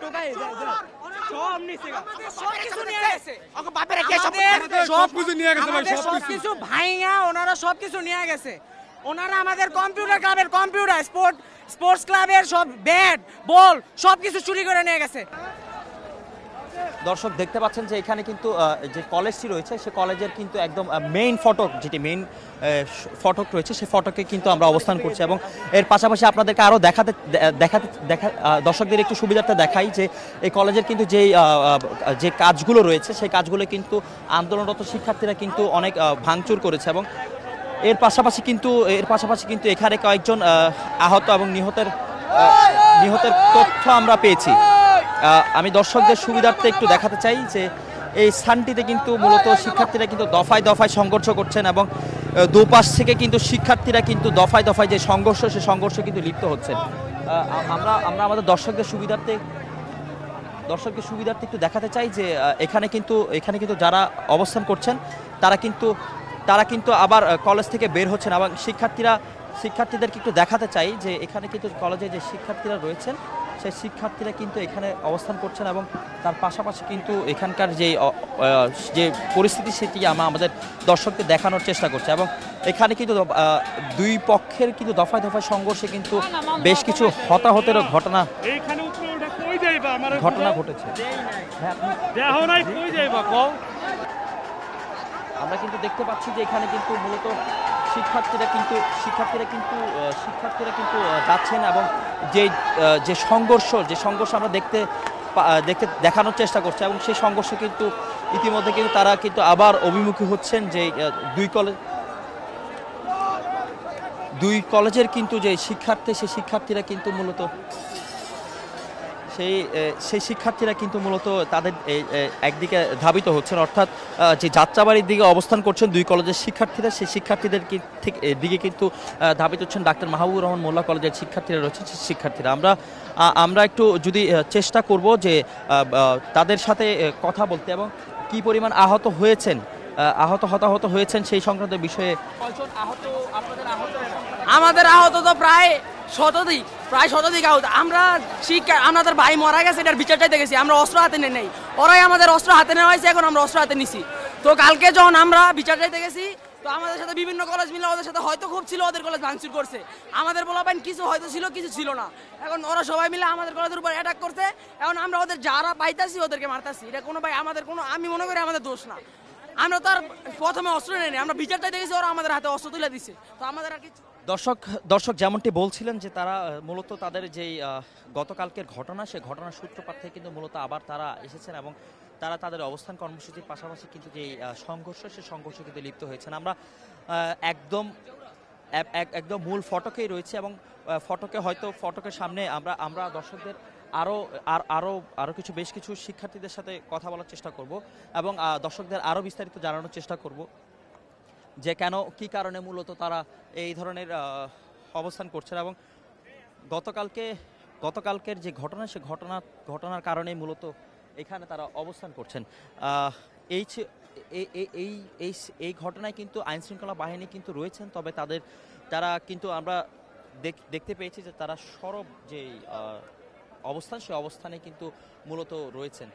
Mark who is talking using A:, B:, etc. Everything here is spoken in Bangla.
A: সব কিছু ভাইয়া ওনারা নিয়ে গেছে ওনারা আমাদের কম্পিউটার ক্লাবের কম্পিউটার স্পোর্ট স্পোর্টস ক্লাবের সব ব্যাট বল সব কিছু চুরি করে নিয়ে গেছে
B: দর্শক দেখতে পাচ্ছেন যে এখানে কিন্তু যে কলেজটি রয়েছে সে কলেজের কিন্তু একদম মেইন ফটক যেটি মেইন ফটক রয়েছে সে ফটকে কিন্তু আমরা অবস্থান করছি এবং এর পাশাপাশি আপনাদেরকে আরও দেখাতে দেখাতে দেখা দর্শকদের একটু সুবিধার্থে দেখাই যে এই কলেজের কিন্তু যেই যে কাজগুলো রয়েছে সেই কাজগুলো কিন্তু আন্দোলনরত শিক্ষার্থীরা কিন্তু অনেক ভাঙচুর করেছে এবং এর পাশাপাশি কিন্তু এর পাশাপাশি কিন্তু এখানে কয়েকজন আহত এবং নিহতের নিহতের তথ্য আমরা পেয়েছি আমি দর্শকদের সুবিধার্থে একটু দেখাতে চাই যে এই স্থানটিতে কিন্তু মূলত শিক্ষার্থীরা কিন্তু দফায় দফায় সংঘর্ষ করছেন এবং দুপাশ থেকে কিন্তু শিক্ষার্থীরা কিন্তু দফায় দফায় যে সংঘর্ষ সে সংঘর্ষ কিন্তু লিপ্ত হচ্ছেন আমরা আমরা আমাদের দর্শকদের সুবিধার্থে দর্শকদের সুবিধার্থে একটু দেখাতে চাই যে এখানে কিন্তু এখানে কিন্তু যারা অবস্থান করছেন তারা কিন্তু তারা কিন্তু আবার কলেজ থেকে বের হচ্ছেন এবং শিক্ষার্থীরা শিক্ষার্থীদেরকে একটু দেখাতে চাই যে এখানে কিন্তু কলেজে যে শিক্ষার্থীরা রয়েছেন সেই শিক্ষার্থীরা কিন্তু এখানে অবস্থান করছেন এবং তার পাশাপাশি কিন্তু এখানকার যে যে পরিস্থিতি সেটি আমরা আমাদের দর্শককে দেখানোর চেষ্টা করছে এবং এখানে কিন্তু দুই পক্ষের কিন্তু দফায় দফায় সংঘর্ষে কিন্তু বেশ কিছু হতাহতের ঘটনা ঘটনা ঘটেছে আমরা কিন্তু দেখতে পাচ্ছি যে এখানে কিন্তু মূলত শিক্ষার্থীরা কিন্তু শিক্ষার্থীরা কিন্তু শিক্ষার্থীরা কিন্তু যাচ্ছেন এবং যে যে সংঘর্ষ যে সংঘর্ষ আমরা দেখতে দেখতে দেখানোর চেষ্টা করছে এবং সেই সংঘর্ষ কিন্তু ইতিমধ্যে কিন্তু তারা কিন্তু আবার অভিমুখী হচ্ছেন যে দুই কলেজ দুই কলেজের কিন্তু যে শিক্ষার্থী সেই শিক্ষার্থীরা কিন্তু মূলত সেই সেই শিক্ষার্থীরা কিন্তু মূলত তাদের একদিকে ধাবিত হচ্ছেন অর্থাৎ যে যাত্রাবাড়ির দিকে অবস্থান করছেন দুই কলেজের শিক্ষার্থীরা সেই শিক্ষার্থীদের দিকে কিন্তু ধাবিত হচ্ছেন ডাক্তার মাহবুবুর রহমান মোল্লা কলেজের শিক্ষার্থীরা রয়েছেন সেই শিক্ষার্থীরা আমরা আমরা একটু যদি চেষ্টা করব যে তাদের সাথে কথা বলতে এবং কি পরিমাণ আহত হয়েছেন আহত হতাহত হয়েছেন সেই সংক্রান্ত বিষয়ে আমাদের আহত তো প্রায় শতাধিক প্রায় শতাধিক আহত আমরা শিক্ষা আমাদের ভাই মারা
A: গেছে এটার বিচারটাই দেখেছি আমরা অস্ত্র হাতে নিয়ে নেই ওরাই আমাদের অস্ত্র হাতে নেওয়া হয়েছে এখন আমরা অস্ত্র হাতে নিছি তো কালকে যখন আমরা বিচারটাই দেখেছি তো আমাদের সাথে বিভিন্ন কলেজ মিলে ওদের সাথে হয়তো খুব ছিল ওদের কলেজ ভাঙচুর করছে আমাদের বলাবেন কিছু হয়তো ছিল কিছু ছিল না এখন ওরা সবাই মিলে আমাদের কলেজের উপর অ্যাটাক করছে এখন আমরা ওদের যারা পাইতাছি ওদেরকে মারতাছি এটা কোনো ভাই আমাদের কোনো আমি মনে করি আমাদের দোষ না আমরা তো আর প্রথমে অস্ত্র নেই আমরা বিচারটাই দেখেছি ওরা আমাদের হাতে অস্ত্র তুলে দিছে তো আমাদের আর কিছু
B: দর্শক দর্শক যেমনটি বলছিলেন যে তারা মূলত তাদের যেই গতকালকের ঘটনা সে ঘটনার সূত্রপাত থেকে কিন্তু মূলত আবার তারা এসেছেন এবং তারা তাদের অবস্থান কর্মসূচির পাশাপাশি কিন্তু যে সংঘর্ষ সে সংঘর্ষ কিন্তু লিপ্ত হয়েছেন আমরা একদম একদম মূল ফটকেই রয়েছে এবং ফটকে হয়তো ফটকের সামনে আমরা আমরা দর্শকদের আরও আর আরও আরও কিছু বেশ কিছু শিক্ষার্থীদের সাথে কথা বলার চেষ্টা করব এবং দর্শকদের আরও বিস্তারিত জানানোর চেষ্টা করব যে কেন কি কারণে মূলত তারা এই ধরনের অবস্থান করছেন এবং গতকালকে গতকালকের যে ঘটনা সে ঘটনা ঘটনার কারণে মূলত এখানে তারা অবস্থান করছেন এই এই এই এই ঘটনায় কিন্তু আইনশৃঙ্খলা বাহিনী কিন্তু রয়েছেন তবে তাদের তারা কিন্তু আমরা দেখতে পেয়েছি যে তারা সরব যে অবস্থান সে অবস্থানে কিন্তু মূলত রয়েছেন